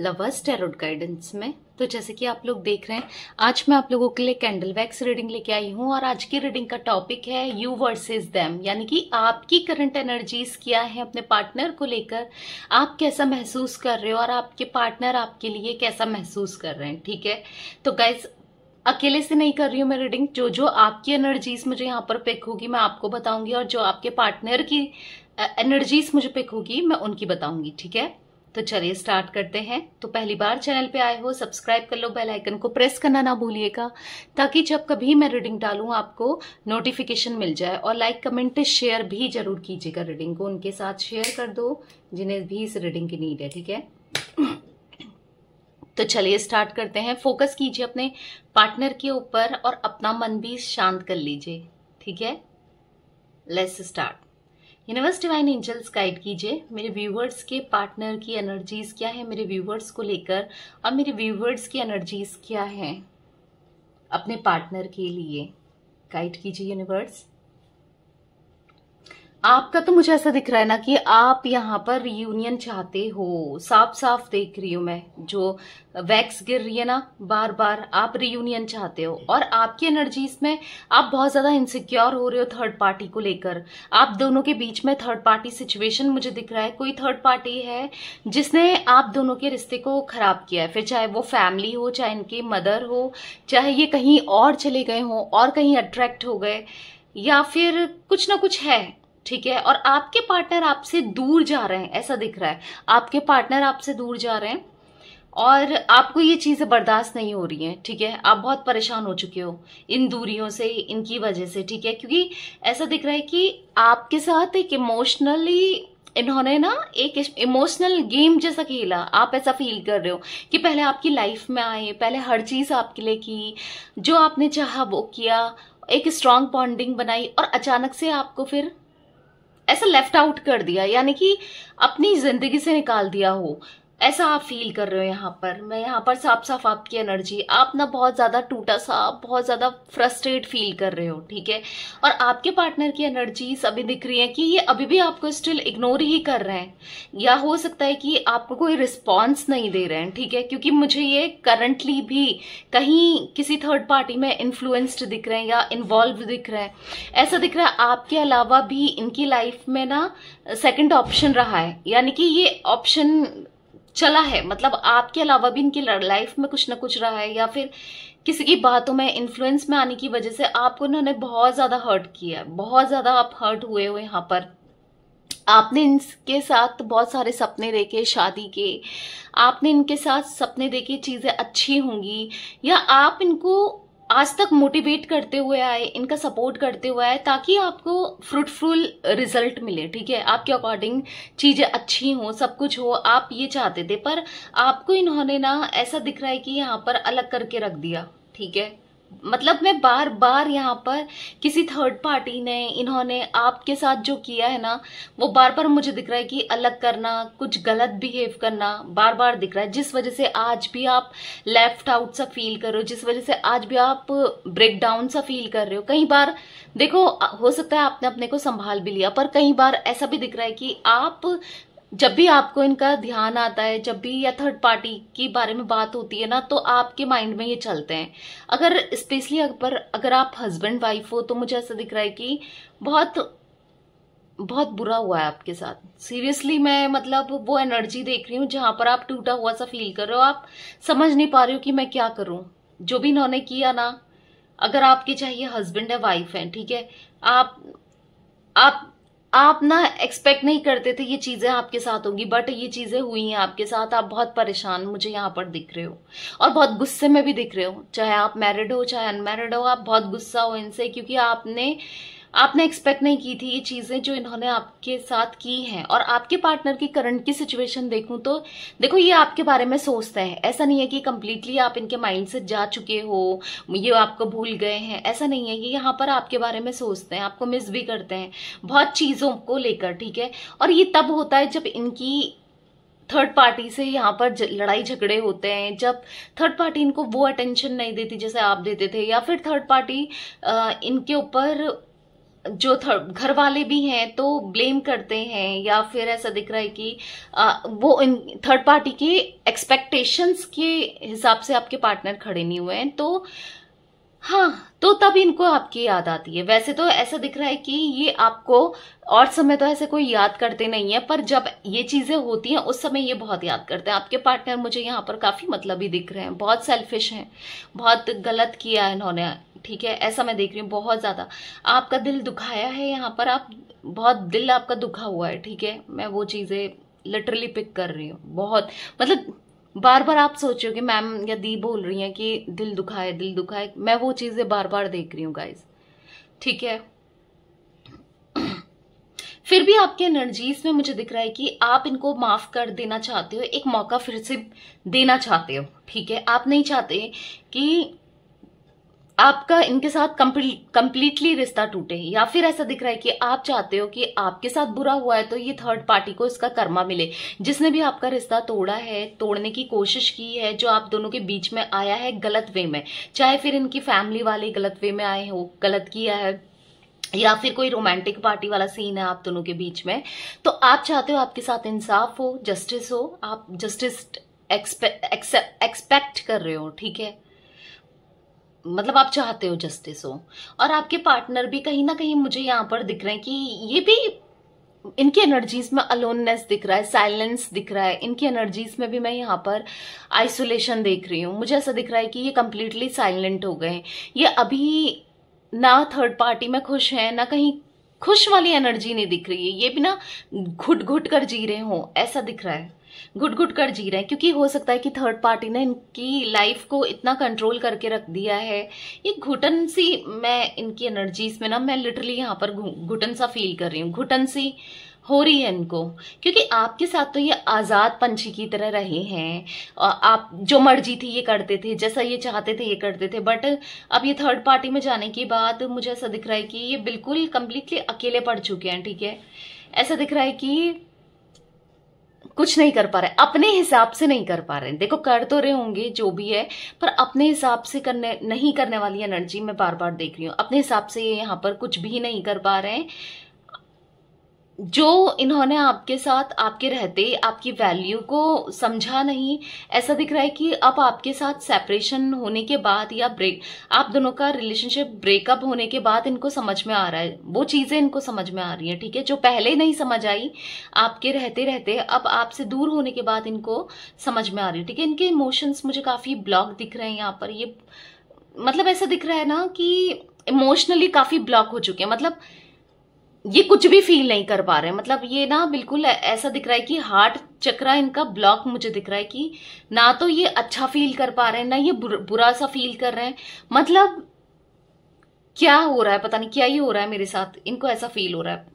Lovers टेरोड guidance में तो जैसे कि आप लोग देख रहे हैं आज मैं आप लोगों के लिए कैंडल वैक्स रीडिंग लेके आई हूं और आज की रीडिंग का टॉपिक है यू वर्सेस देम यानी कि आपकी करंट एनर्जीज क्या है अपने पार्टनर को लेकर आप कैसा महसूस कर रहे हो और आपके पार्टनर आपके लिए कैसा महसूस कर रहे हैं ठीक है तो गाइज अकेले से नहीं कर रही हूँ मैं रीडिंग जो जो आपकी एनर्जीज मुझे यहाँ पर पिक होगी मैं आपको बताऊंगी और जो आपके पार्टनर की एनर्जीज मुझे पिक होगी मैं उनकी बताऊंगी ठीक है तो चलिए स्टार्ट करते हैं तो पहली बार चैनल पे आए हो सब्सक्राइब कर लो बेल आइकन को प्रेस करना ना भूलिएगा ताकि जब कभी मैं रीडिंग डालू आपको नोटिफिकेशन मिल जाए और लाइक कमेंट शेयर भी जरूर कीजिएगा रीडिंग को उनके साथ शेयर कर दो जिन्हें भी इस रीडिंग की नीड है ठीक है तो चलिए स्टार्ट करते हैं फोकस कीजिए अपने पार्टनर के ऊपर और अपना मन भी शांत कर लीजिए ठीक है let's start universe divine angels guide कीजिए मेरे व्यूवर्स के पार्टनर की एनर्जीज क्या है मेरे व्यूवर्स को लेकर और मेरे व्यूवर्स की एनर्जीज क्या है अपने पार्टनर के लिए गाइड कीजिए यूनिवर्स आपका तो मुझे ऐसा दिख रहा है ना कि आप यहाँ पर रियूनियन चाहते हो साफ साफ देख रही हूँ मैं जो वैक्स गिर रही है ना बार बार आप रियूनियन चाहते हो और आपकी एनर्जीज में आप बहुत ज़्यादा इनसिक्योर हो रहे हो थर्ड पार्टी को लेकर आप दोनों के बीच में थर्ड पार्टी सिचुएशन मुझे दिख रहा है कोई थर्ड पार्टी है जिसने आप दोनों के रिश्ते को ख़राब किया है फिर चाहे वो फैमिली हो चाहे इनके मदर हो चाहे ये कहीं और चले गए हों और कहीं अट्रैक्ट हो गए या फिर कुछ ना कुछ है ठीक है और आपके पार्टनर आपसे दूर जा रहे हैं ऐसा दिख रहा है आपके पार्टनर आपसे दूर जा रहे हैं और आपको ये चीज़ें बर्दाश्त नहीं हो रही हैं ठीक है आप बहुत परेशान हो चुके हो इन दूरियों से इनकी वजह से ठीक है क्योंकि ऐसा दिख रहा है कि आपके साथ एक इमोशनली इन्होंने ना एक इमोशनल गेम जैसा खेला आप ऐसा फील कर रहे हो कि पहले आपकी लाइफ में आए पहले हर चीज़ आपके लिए की जो आपने चाहा वो किया एक स्ट्रांग बॉन्डिंग बनाई और अचानक से आपको फिर ऐसा लेफ्ट आउट कर दिया यानी कि अपनी जिंदगी से निकाल दिया हो ऐसा आप फील कर रहे हो यहाँ पर मैं यहाँ पर साफ साफ आपकी एनर्जी आप ना बहुत ज़्यादा टूटा सा बहुत ज़्यादा फ्रस्ट्रेट फील कर रहे हो ठीक है और आपके पार्टनर की एनर्जी अभी दिख रही है कि ये अभी भी आपको स्टिल इग्नोर ही कर रहे हैं या हो सकता है कि आपको कोई रिस्पॉन्स नहीं दे रहे हैं ठीक है क्योंकि मुझे ये करंटली भी कहीं किसी थर्ड पार्टी में इन्फ्लुएंस्ड दिख रहे हैं या इन्वॉल्व दिख रहे हैं ऐसा दिख रहा है आपके अलावा भी इनकी लाइफ में ना सेकेंड ऑप्शन रहा है यानी कि ये ऑप्शन चला है मतलब आपके अलावा भी इनकी लाइफ में कुछ ना कुछ रहा है या फिर किसी की बातों में इन्फ्लुएंस में आने की वजह से आपको उन्होंने बहुत ज़्यादा हर्ट किया है बहुत ज़्यादा आप हर्ट हुए हो यहाँ पर आपने इनके साथ बहुत सारे सपने देखे शादी के आपने इनके साथ सपने देखे चीज़ें अच्छी होंगी या आप इनको आज तक मोटिवेट करते हुए आए इनका सपोर्ट करते हुए आए ताकि आपको फ्रूटफुल रिजल्ट मिले ठीक है आपके अकॉर्डिंग चीज़ें अच्छी हों सब कुछ हो आप ये चाहते थे पर आपको इन्होंने ना ऐसा दिख रहा है कि यहाँ पर अलग करके रख दिया ठीक है मतलब मैं बार बार यहाँ पर किसी थर्ड पार्टी ने इन्होंने आपके साथ जो किया है ना वो बार बार मुझे दिख रहा है कि अलग करना कुछ गलत बिहेव करना बार बार दिख रहा है जिस वजह से आज भी आप लेफ्ट आउट सा फील कर रहे हो जिस वजह से आज भी आप ब्रेक डाउन सा फील कर रहे हो कई बार देखो हो सकता है आपने अपने को संभाल भी लिया पर कई बार ऐसा भी दिख रहा है कि आप जब भी आपको इनका ध्यान आता है जब भी या थर्ड पार्टी के बारे में बात होती है ना तो आपके माइंड में ये चलते हैं अगर स्पेशली अगर अगर आप हस्बैंड वाइफ हो तो मुझे ऐसा दिख रहा है कि बहुत बहुत बुरा हुआ है आपके साथ सीरियसली मैं मतलब वो एनर्जी देख रही हूँ जहाँ पर आप टूटा हुआ सा फील कर रहे हो आप समझ नहीं पा रहे हो कि मैं क्या करूँ जो भी इन्होंने किया ना अगर आपके चाहिए हस्बैंड है वाइफ है ठीक है आप आप आप ना एक्सपेक्ट नहीं करते थे ये चीज़ें आपके साथ होगी बट ये चीज़ें हुई हैं आपके साथ आप बहुत परेशान मुझे यहाँ पर दिख रहे हो और बहुत गुस्से में भी दिख रहे हो चाहे आप मैरिड हो चाहे अनमैरिड हो आप बहुत गुस्सा हो इनसे क्योंकि आपने आपने एक्सपेक्ट नहीं की थी ये चीज़ें जो इन्होंने आपके साथ की हैं और आपके पार्टनर की करंट की सिचुएशन देखूं तो देखो ये आपके बारे में सोचते हैं ऐसा नहीं है कि कम्प्लीटली आप इनके माइंड से जा चुके हो ये आपको भूल गए हैं ऐसा नहीं है ये यहाँ पर आपके बारे में सोचते हैं आपको मिस भी करते हैं बहुत चीज़ों को लेकर ठीक है और ये तब होता है जब इनकी थर्ड पार्टी से यहाँ पर लड़ाई झगड़े होते हैं जब थर्ड पार्टी इनको वो अटेंशन नहीं देती जैसे आप देते थे या फिर थर्ड पार्टी इनके ऊपर जो घर वाले भी हैं तो ब्लेम करते हैं या फिर ऐसा दिख रहा है कि आ, वो इन थर्ड पार्टी की एक्सपेक्टेशंस के हिसाब से आपके पार्टनर खड़े नहीं हुए हैं तो हाँ तो तब इनको आपकी याद आती है वैसे तो ऐसा दिख रहा है कि ये आपको और समय तो ऐसे कोई याद करते नहीं है पर जब ये चीज़ें होती हैं उस समय ये बहुत याद करते हैं आपके पार्टनर मुझे यहाँ पर काफ़ी मतलब ही दिख रहे हैं बहुत सेल्फिश हैं बहुत गलत किया है इन्होंने ठीक है ऐसा मैं देख रही हूँ बहुत ज़्यादा आपका दिल दुखाया है यहाँ पर आप बहुत दिल आपका दुखा हुआ है ठीक है मैं वो चीज़ें लिटरली पिक कर रही हूँ बहुत मतलब बार बार आप सोच रहे हो कि मैम या दी बोल रही हैं कि दिल दुखा है दिल दुखा है मैं वो चीज़ें बार बार देख रही हूँ गाइज ठीक है फिर भी आपके एनर्जीज में मुझे दिख रहा है कि आप इनको माफ कर देना चाहते हो एक मौका फिर से देना चाहते हो ठीक है आप नहीं चाहते कि आपका इनके साथ कंप्लीटली रिश्ता टूटे या फिर ऐसा दिख रहा है कि आप चाहते हो कि आपके साथ बुरा हुआ है तो ये थर्ड पार्टी को इसका कर्मा मिले जिसने भी आपका रिश्ता तोड़ा है तोड़ने की कोशिश की है जो आप दोनों के बीच में आया है गलत वे में चाहे फिर इनकी फैमिली वाले गलत वे में आए हो गलत किया है या फिर कोई रोमांटिक पार्टी वाला सीन है आप दोनों के बीच में तो आप चाहते हो आपके साथ इंसाफ हो जस्टिस हो आप जस्टिस एक्सपेक्ट कर रहे हो ठीक है मतलब आप चाहते हो जस्टिस हो और आपके पार्टनर भी कहीं ना कहीं मुझे यहाँ पर दिख रहे हैं कि ये भी इनकी एनर्जीज में अलोननेस दिख रहा है साइलेंस दिख रहा है इनकी एनर्जीज में भी मैं यहाँ पर आइसोलेशन देख रही हूँ मुझे ऐसा दिख रहा है कि ये कम्प्लीटली साइलेंट हो गए ये अभी ना थर्ड पार्टी में खुश हैं ना कहीं खुश वाली एनर्जी नहीं दिख रही है ये भी ना घुट घुट कर जी रहे हो ऐसा दिख रहा है घुट घुट कर जी रहे हैं क्योंकि हो सकता है कि थर्ड पार्टी ने इनकी लाइफ को इतना कंट्रोल करके रख दिया है ये घुटन सी मैं इनकी एनर्जीज में ना मैं लिटरली यहाँ पर घुटन सा फील कर रही हूँ घुटन सी हो रही है इनको क्योंकि आपके साथ तो ये आज़ाद पंछी की तरह रहे हैं आप जो मर्जी थी ये करते थे जैसा ये चाहते थे ये करते थे बट अब ये थर्ड पार्टी में जाने के बाद मुझे ऐसा दिख रहा है कि ये बिल्कुल कम्प्लीटली अकेले पड़ चुके हैं ठीक है ऐसा दिख रहा है कि कुछ नहीं कर पा रहे अपने हिसाब से नहीं कर पा रहे देखो कर तो रहे होंगे जो भी है पर अपने हिसाब से करने नहीं करने वाली एनर्जी मैं बार बार देख रही हूँ अपने हिसाब से ये यहाँ पर कुछ भी नहीं कर पा रहे हैं जो इन्होंने आपके साथ आपके रहते आपकी वैल्यू को समझा नहीं ऐसा दिख रहा है कि अब आपके साथ सेपरेशन होने के बाद या ब्रेक आप दोनों का रिलेशनशिप ब्रेकअप होने के बाद इनको समझ में आ रहा है वो चीज़ें इनको समझ में आ रही हैं ठीक है जो पहले नहीं समझ आई आपके रहते रहते अब आपसे दूर होने के बाद इनको समझ में आ रही है ठीक है इनके इमोशंस मुझे काफ़ी ब्लॉक दिख रहे हैं यहाँ पर ये मतलब ऐसा दिख रहा है ना कि इमोशनली काफ़ी ब्लॉक हो चुके हैं मतलब ये कुछ भी फील नहीं कर पा रहे हैं मतलब ये ना बिल्कुल ऐसा दिख रहा है कि हार्ट चक्रा इनका ब्लॉक मुझे दिख रहा है कि ना तो ये अच्छा फील कर पा रहे हैं ना ये बुरा सा फील कर रहे हैं मतलब क्या हो रहा है पता नहीं क्या ही हो रहा है मेरे साथ इनको ऐसा फील हो रहा है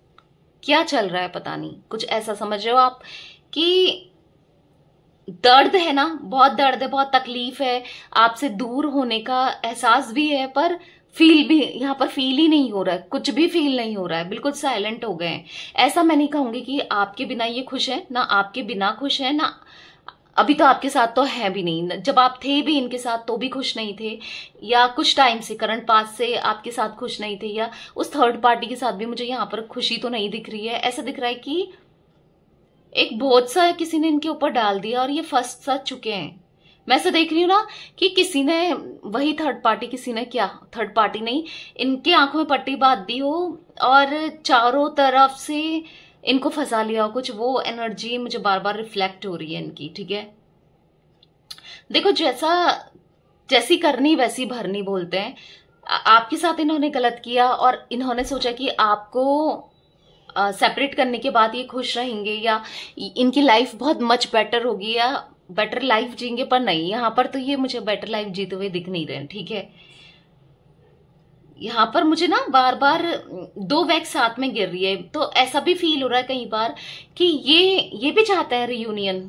क्या चल रहा है पता नहीं कुछ ऐसा समझ रहे हो आप कि दर्द है ना बहुत दर्द है बहुत तकलीफ है आपसे दूर होने का एहसास भी है पर फील भी यहाँ पर फील ही नहीं हो रहा है कुछ भी फील नहीं हो रहा है बिल्कुल साइलेंट हो गए हैं ऐसा मैं नहीं कहूंगी कि आपके बिना ये खुश है ना आपके बिना खुश है ना अभी तो आपके साथ तो है भी नहीं जब आप थे भी इनके साथ तो भी खुश नहीं थे या कुछ टाइम से करंट पास से आपके साथ खुश नहीं थे या उस थर्ड पार्टी के साथ भी मुझे यहाँ पर खुशी तो नहीं दिख रही है ऐसा दिख रहा है कि एक बोझ सा किसी ने इनके ऊपर डाल दिया और ये फर्स्ट सा चुके हैं मैं से देख रही हूँ ना कि किसी ने वही थर्ड पार्टी किसी ने क्या थर्ड पार्टी नहीं इनके आंखों में पट्टी बांध दी हो और चारों तरफ से इनको फंसा लिया हो कुछ वो एनर्जी मुझे बार बार रिफ्लेक्ट हो रही है इनकी ठीक है देखो जैसा जैसी करनी वैसी भरनी बोलते हैं आपके साथ इन्होंने गलत किया और इन्होंने सोचा कि आपको सेपरेट करने के बाद ये खुश रहेंगे या इनकी लाइफ बहुत मच बेटर होगी या बेटर लाइफ जीएंगे पर नहीं यहाँ पर तो ये मुझे बेटर लाइफ जीते हुए दिख नहीं रहे ठीक है यहाँ पर मुझे ना बार बार दो बैग साथ में गिर रही है तो ऐसा भी फील हो रहा है कई बार कि ये ये भी चाहता है रियूनियन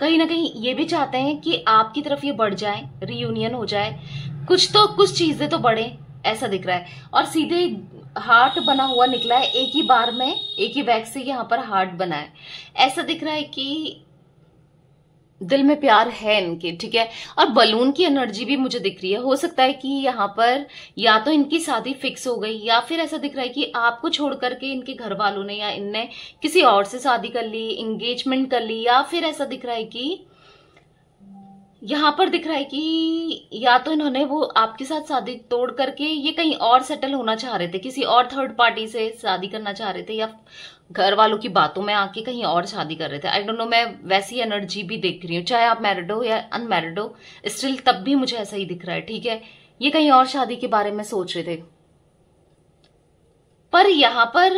कहीं ना कहीं ये भी चाहते हैं कि आपकी तरफ ये बढ़ जाए रियूनियन हो जाए कुछ तो कुछ चीजें तो बढ़े ऐसा दिख रहा है और सीधे हार्ट बना हुआ निकला है एक ही बार में एक ही बैग से यहाँ पर हार्ट बना है ऐसा दिख रहा है कि दिल में प्यार है इनके ठीक है और बलून की एनर्जी भी मुझे दिख रही है हो सकता है कि यहाँ पर या तो इनकी शादी फिक्स हो गई या फिर ऐसा दिख रहा है कि आपको छोड़ करके इनके घर वालों ने या इनने किसी और से शादी कर ली इंगेजमेंट कर ली या फिर ऐसा दिख रहा है कि यहाँ पर दिख रहा है कि या तो इन्होंने वो आपके साथ शादी तोड़ करके ये कहीं और सेटल होना चाह रहे थे किसी और थर्ड पार्टी से शादी करना चाह रहे थे या घर वालों की बातों में आके कहीं और शादी कर रहे थे आई डोंट नो मैं वैसी एनर्जी भी देख रही हूँ चाहे आप मैरिड हो या अनमेरिड हो स्टिल तब भी मुझे ऐसा ही दिख रहा है ठीक है ये कहीं और शादी के बारे में सोच रहे थे पर यहाँ पर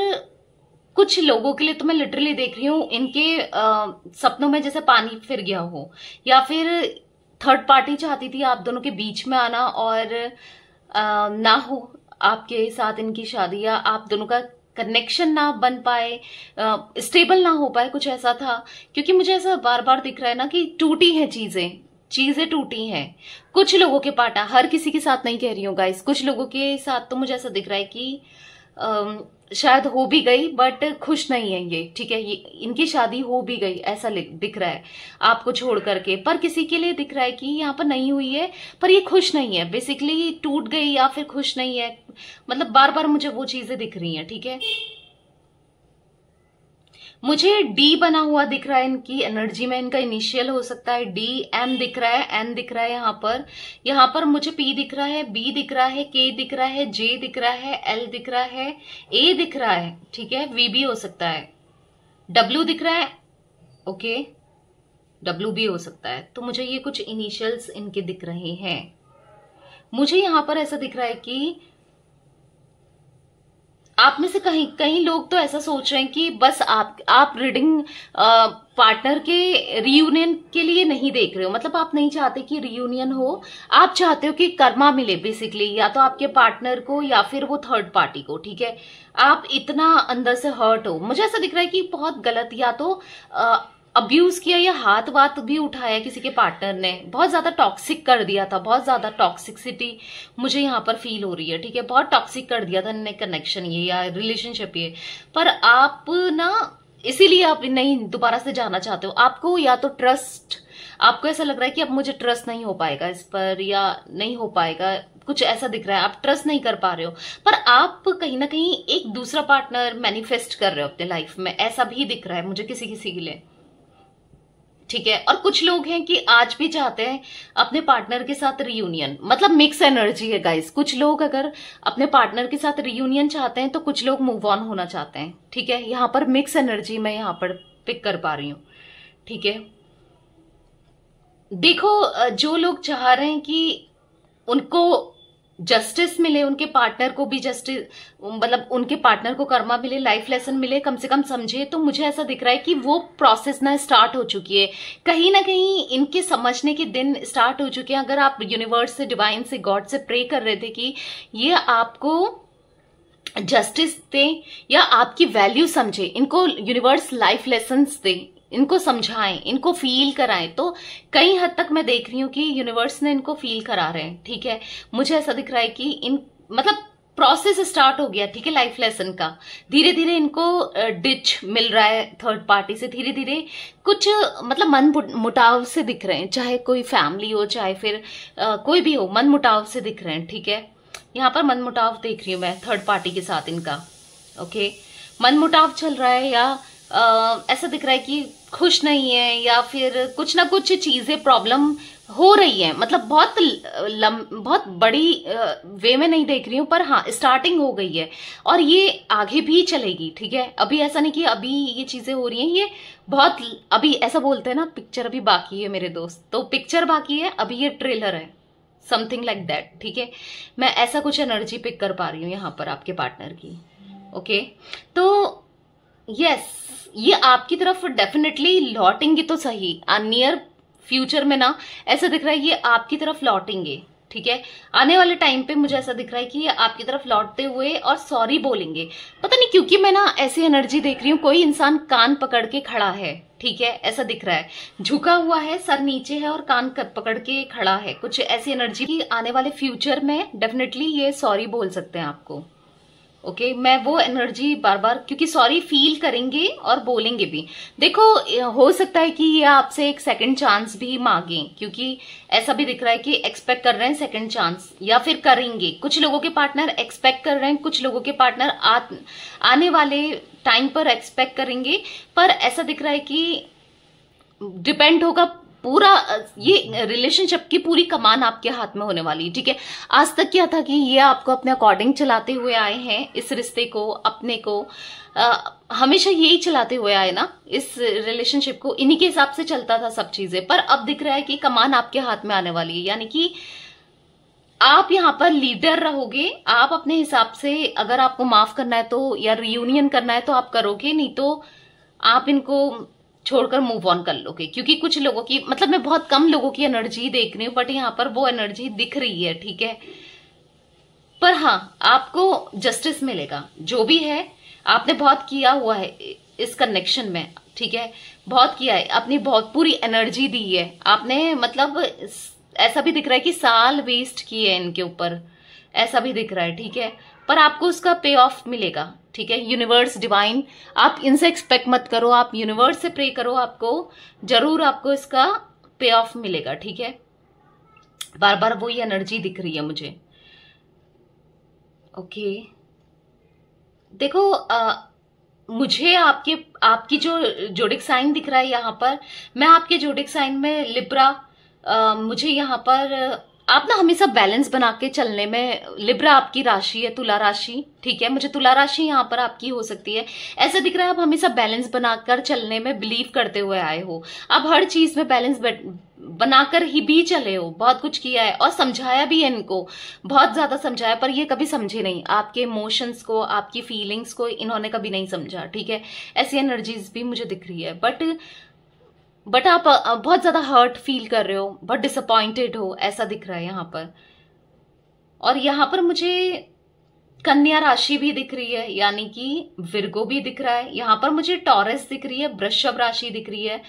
कुछ लोगों के लिए तो मैं लिटरली देख रही हूँ इनके आ, सपनों में जैसे पानी फिर गया हो या फिर थर्ड पार्टी चाहती थी आप दोनों के बीच में आना और आ, ना हो आपके साथ इनकी शादी या आप दोनों का कनेक्शन ना बन पाए स्टेबल ना हो पाए कुछ ऐसा था क्योंकि मुझे ऐसा बार बार दिख रहा है ना कि टूटी है चीजें चीजें टूटी हैं कुछ लोगों के पाटा हर किसी के साथ नहीं कह रही हूँ गाइस कुछ लोगों के साथ तो मुझे ऐसा दिख रहा है कि आ, शायद हो भी गई बट खुश नहीं है ये ठीक है ये इनकी शादी हो भी गई ऐसा दिख रहा है आपको छोड़ करके पर किसी के लिए दिख रहा है कि यहाँ पर नहीं हुई है पर ये खुश नहीं है बेसिकली टूट गई या फिर खुश नहीं है मतलब बार बार मुझे वो चीजें दिख रही हैं ठीक है मुझे डी बना हुआ दिख रहा है इनकी एनर्जी में इनका इनिशियल हो सकता है डी एम दिख रहा है एन दिख रहा है यहाँ पर यहाँ पर मुझे पी दिख रहा है बी दिख रहा है के दिख रहा है जे दिख रहा है एल दिख रहा है ए दिख रहा है ठीक है वी भी हो सकता है डब्ल्यू दिख रहा है ओके डब्ल्यू भी हो सकता है तो मुझे ये कुछ इनिशियल्स इनके दिख रहे हैं मुझे यहाँ पर ऐसा दिख रहा है कि आप में से कहीं कहीं लोग तो ऐसा सोच रहे हैं कि बस आप आप रीडिंग पार्टनर के रियूनियन के लिए नहीं देख रहे हो मतलब आप नहीं चाहते कि रियूनियन हो आप चाहते हो कि कर्मा मिले बेसिकली या तो आपके पार्टनर को या फिर वो थर्ड पार्टी को ठीक है आप इतना अंदर से हर्ट हो मुझे ऐसा दिख रहा है कि बहुत गलत या तो आ, अब्यूज किया या हाथ वात भी उठाया किसी के पार्टनर ने बहुत ज्यादा टॉक्सिक कर दिया था बहुत ज्यादा टॉक्सिकसिटी मुझे यहाँ पर फील हो रही है ठीक है बहुत टॉक्सिक कर दिया था इन्हें कनेक्शन ये या रिलेशनशिप ये पर आप ना इसीलिए आप नहीं दोबारा से जाना चाहते हो आपको या तो ट्रस्ट आपको ऐसा लग रहा है कि अब मुझे ट्रस्ट नहीं हो पाएगा इस पर या नहीं हो पाएगा कुछ ऐसा दिख रहा है आप ट्रस्ट नहीं कर पा रहे हो पर आप कहीं ना कहीं एक दूसरा पार्टनर मैनिफेस्ट कर रहे हो अपने लाइफ में ऐसा भी दिख रहा है मुझे किसी किसी के लिए ठीक है और कुछ लोग हैं कि आज भी चाहते हैं अपने पार्टनर के साथ रियूनियन मतलब मिक्स एनर्जी है गाइस कुछ लोग अगर अपने पार्टनर के साथ रियूनियन चाहते हैं तो कुछ लोग मूव ऑन होना चाहते हैं ठीक है यहां पर मिक्स एनर्जी मैं यहां पर पिक कर पा रही हूं ठीक है देखो जो लोग चाह रहे हैं कि उनको जस्टिस मिले उनके पार्टनर को भी जस्टिस मतलब उनके पार्टनर को कर्मा मिले लाइफ लेसन मिले कम से कम समझे तो मुझे ऐसा दिख रहा है कि वो प्रोसेस ना स्टार्ट हो चुकी है कहीं ना कहीं इनके समझने के दिन स्टार्ट हो चुके हैं अगर आप यूनिवर्स से डिवाइन से गॉड से प्रे कर रहे थे कि ये आपको जस्टिस दे या आपकी वैल्यू समझे इनको यूनिवर्स लाइफ लेसन दे इनको समझाएं इनको फील कराएं तो कई हद तक मैं देख रही हूं कि यूनिवर्स ने इनको फील करा रहे हैं ठीक है मुझे ऐसा दिख रहा है कि इन मतलब प्रोसेस स्टार्ट हो गया ठीक है लाइफ लेसन का धीरे धीरे इनको डिच मिल रहा है थर्ड पार्टी से धीरे धीरे कुछ मतलब मन मुटाव से दिख रहे हैं चाहे कोई फैमिली हो चाहे फिर आ, कोई भी हो मन मुटाव से दिख रहे हैं ठीक है यहाँ पर मन मुटाव देख रही हूँ मैं थर्ड पार्टी के साथ इनका ओके मन मुटाव चल रहा है या आ, ऐसा दिख रहा है कि खुश नहीं है या फिर कुछ ना कुछ चीज़ें प्रॉब्लम हो रही है मतलब बहुत लम, बहुत बड़ी वे में नहीं देख रही हूं पर हाँ स्टार्टिंग हो गई है और ये आगे भी चलेगी ठीक है अभी ऐसा नहीं कि अभी ये चीज़ें हो रही हैं ये बहुत अभी ऐसा बोलते हैं ना पिक्चर अभी बाकी है मेरे दोस्त तो पिक्चर बाकी है अभी ये ट्रेलर है समथिंग लाइक दैट ठीक है मैं ऐसा कुछ एनर्जी पिक कर पा रही हूँ यहाँ पर आपके पार्टनर की ओके okay? तो यस yes, ये आपकी तरफ डेफिनेटली लौटेंगे तो सही नियर फ्यूचर में ना ऐसा दिख रहा है ये आपकी तरफ लौटेंगे ठीक है आने वाले टाइम पे मुझे ऐसा दिख रहा है कि ये आपकी तरफ लौटते हुए और सॉरी बोलेंगे पता नहीं क्योंकि मैं ना ऐसी एनर्जी देख रही हूँ कोई इंसान कान पकड़ के खड़ा है ठीक है ऐसा दिख रहा है झुका हुआ है सर नीचे है और कान पकड़ के खड़ा है कुछ ऐसी एनर्जी की आने वाले फ्यूचर में डेफिनेटली ये सॉरी बोल सकते हैं आपको ओके okay, मैं वो एनर्जी बार बार क्योंकि सॉरी फील करेंगे और बोलेंगे भी देखो हो सकता है कि ये आपसे एक सेकंड चांस भी मांगे क्योंकि ऐसा भी दिख रहा है कि एक्सपेक्ट कर रहे हैं सेकंड चांस या फिर करेंगे कुछ लोगों के पार्टनर एक्सपेक्ट कर रहे हैं कुछ लोगों के पार्टनर आ, आने वाले टाइम पर एक्सपेक्ट करेंगे पर ऐसा दिख रहा है कि डिपेंड होगा पूरा ये रिलेशनशिप की पूरी कमान आपके हाथ में होने वाली है ठीक है आज तक क्या था कि ये आपको अपने अकॉर्डिंग चलाते हुए आए हैं इस रिश्ते को अपने को आ, हमेशा यही चलाते हुए आए ना इस रिलेशनशिप को इन्हीं के हिसाब से चलता था सब चीजें पर अब दिख रहा है कि कमान आपके हाथ में आने वाली है यानी कि आप यहाँ पर लीडर रहोगे आप अपने हिसाब से अगर आपको माफ करना है तो या रियूनियन करना है तो आप करोगे नहीं तो आप इनको छोड़कर मूव ऑन कर लोगे क्योंकि कुछ लोगों की मतलब मैं बहुत कम लोगों की एनर्जी देख रही हूँ बट यहाँ पर वो एनर्जी दिख रही है ठीक है पर हाँ आपको जस्टिस मिलेगा जो भी है आपने बहुत किया हुआ है इस कनेक्शन में ठीक है बहुत किया है अपनी बहुत पूरी एनर्जी दी है आपने मतलब ऐसा भी दिख रहा है कि साल वेस्ट किए हैं इनके ऊपर ऐसा भी दिख रहा है ठीक है पर आपको उसका पे ऑफ मिलेगा ठीक है यूनिवर्स डिवाइन आप इनसे एक्सपेक्ट मत करो आप यूनिवर्स से प्रे करो आपको जरूर आपको इसका पे ऑफ मिलेगा ठीक है बार बार वो ये एनर्जी दिख रही है मुझे ओके देखो आ, मुझे आपके आपकी जो जोडिक साइन दिख रहा है यहाँ पर मैं आपके जोडिक साइन में लिब्रा मुझे यहाँ पर आप ना हमेशा बैलेंस बना के चलने में लिब्रा आपकी राशि है तुला राशि ठीक है मुझे तुला राशि यहाँ पर आपकी हो सकती है ऐसा दिख रहा है आप हमेशा बैलेंस बनाकर चलने में बिलीव करते हुए आए हो आप हर चीज में बैलेंस बनाकर ही भी चले हो बहुत कुछ किया है और समझाया भी है इनको बहुत ज्यादा समझाया पर ये कभी समझे नहीं आपके इमोशंस को आपकी फीलिंग्स को इन्होंने कभी नहीं समझा ठीक है ऐसी एनर्जीज भी मुझे दिख रही है बट बट आप बहुत ज़्यादा हर्ट फील कर रहे हो बहुत डिसअपॉइंटेड हो ऐसा दिख रहा है यहाँ पर और यहाँ पर मुझे कन्या राशि भी दिख रही है यानी कि विरगो भी दिख रहा है यहाँ पर मुझे टॉरस दिख रही है वृषभ राशि दिख रही है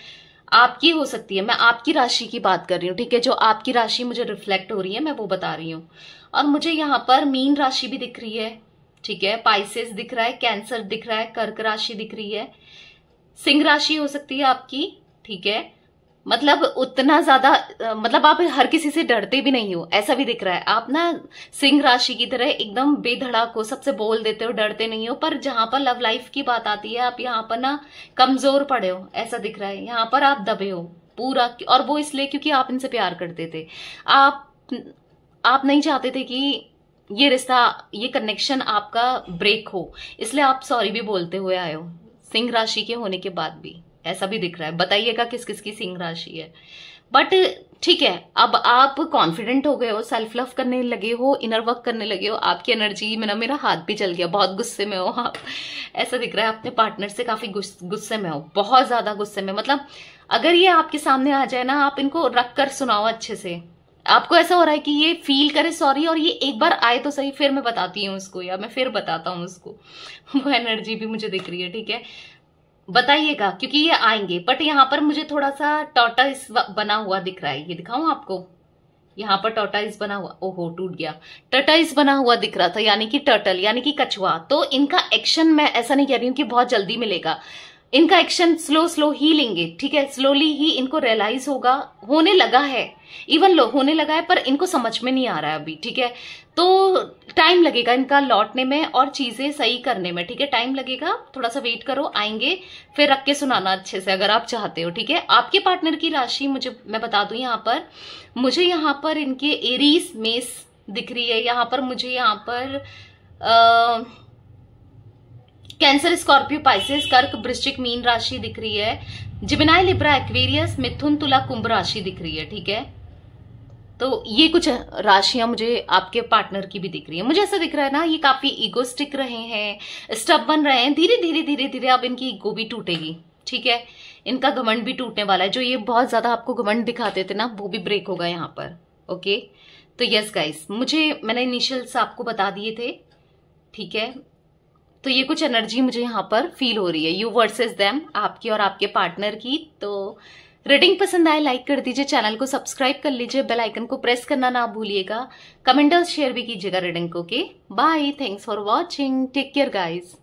आपकी हो सकती है मैं आपकी राशि की बात कर रही हूँ ठीक है जो आपकी राशि मुझे रिफ्लेक्ट हो रही है मैं वो बता रही हूँ और मुझे यहाँ पर मीन राशि भी दिख रही है ठीक है पाइसेस दिख रहा है कैंसर दिख रहा है कर्क राशि दिख रही है सिंह राशि हो सकती है आपकी ठीक है मतलब उतना ज्यादा मतलब आप हर किसी से डरते भी नहीं हो ऐसा भी दिख रहा है आप ना सिंह राशि की तरह एकदम बेधड़ाक हो सबसे बोल देते हो डरते नहीं हो पर जहां पर लव लाइफ की बात आती है आप यहाँ पर ना कमजोर पड़े हो ऐसा दिख रहा है यहाँ पर आप दबे हो पूरा और वो इसलिए क्योंकि आप इनसे प्यार करते थे आप आप नहीं चाहते थे कि ये रिश्ता ये कनेक्शन आपका ब्रेक हो इसलिए आप सॉरी भी बोलते हुए आए हो सिंह राशि के होने के बाद भी ऐसा भी दिख रहा है बताइएगा किस किस की सिंह राशि है बट ठीक है अब आप कॉन्फिडेंट हो गए हो सेल्फ लव करने लगे हो इनर वर्क करने लगे हो आपकी एनर्जी ना मेरा हाथ भी चल गया बहुत गुस्से में हो आप ऐसा दिख रहा है अपने पार्टनर से काफी गुस्से में हो बहुत ज्यादा गुस्से में मतलब अगर ये आपके सामने आ जाए ना आप इनको रख कर सुनाओ अच्छे से आपको ऐसा हो रहा है कि ये फील करे सॉरी और ये एक बार आए तो सही फिर मैं बताती हूँ उसको या मैं फिर बताता हूँ उसको वो एनर्जी भी मुझे दिख रही है ठीक है बताइएगा क्योंकि ये आएंगे बट यहाँ पर मुझे थोड़ा सा टॉटाइस बना हुआ दिख रहा है ये दिखाऊं आपको यहाँ पर टॉटाइस बना हुआ ओहो टूट गया टर्टाइस बना हुआ दिख रहा था यानी कि टर्टल यानी कि कछुआ तो इनका एक्शन मैं ऐसा नहीं कह रही हूँ कि बहुत जल्दी मिलेगा इनका एक्शन स्लो स्लो ही लेंगे ठीक है स्लोली ही इनको रियलाइज होगा होने लगा है इवन लो होने लगा है पर इनको समझ में नहीं आ रहा है अभी ठीक है तो टाइम लगेगा इनका लौटने में और चीजें सही करने में ठीक है टाइम लगेगा थोड़ा सा वेट करो आएंगे फिर रख के सुनाना अच्छे से अगर आप चाहते हो ठीक है आपके पार्टनर की राशि मुझे मैं बता दू यहाँ पर मुझे यहाँ पर इनके एरीज मेस दिख रही है यहाँ पर मुझे यहाँ पर आ, कैंसर स्कॉर्पियो पाइसेस कर्क वृश्चिक मीन राशि दिख रही है जिमिनाई लिब्रा एक्वेरियस मिथुन तुला कुंभ राशि दिख रही है ठीक है तो ये कुछ राशियां मुझे आपके पार्टनर की भी दिख रही है मुझे ऐसा दिख रहा है ना ये काफी इगोस्टिक रहे हैं स्टब बन रहे हैं धीरे धीरे धीरे धीरे अब इनकी ईगो भी टूटेगी ठीक है इनका घमंड भी टूटने वाला है जो ये बहुत ज्यादा आपको घमंड दिखाते थे ना वो भी ब्रेक होगा यहाँ पर ओके तो यस गाइस मुझे मैंने इनिशियल्स आपको बता दिए थे ठीक है तो ये कुछ एनर्जी मुझे यहाँ पर फील हो रही है यू वर्सेस देम आपकी और आपके पार्टनर की तो रीडिंग पसंद आए लाइक कर दीजिए चैनल को सब्सक्राइब कर लीजिए बेल आइकन को प्रेस करना ना भूलिएगा कमेंट और शेयर भी कीजिएगा रीडिंग को के bye thanks for watching take care guys